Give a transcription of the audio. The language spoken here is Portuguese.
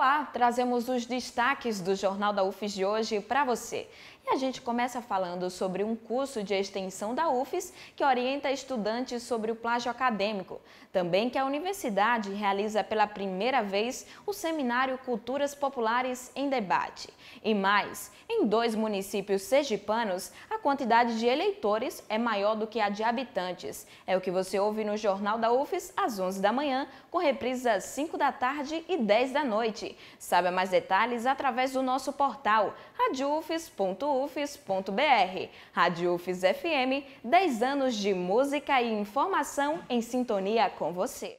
Olá, trazemos os destaques do Jornal da UFES de hoje para você. E a gente começa falando sobre um curso de extensão da UFES que orienta estudantes sobre o plágio acadêmico. Também que a universidade realiza pela primeira vez o seminário Culturas Populares em Debate. E mais, em dois municípios sergipanos, a quantidade de eleitores é maior do que a de habitantes. É o que você ouve no Jornal da UFES às 11 da manhã, com reprisa às 5 da tarde e 10 da noite. Sabe Saiba mais detalhes através do nosso portal radiufis.ufis.br. Rádio FM, 10 anos de música e informação em sintonia com você.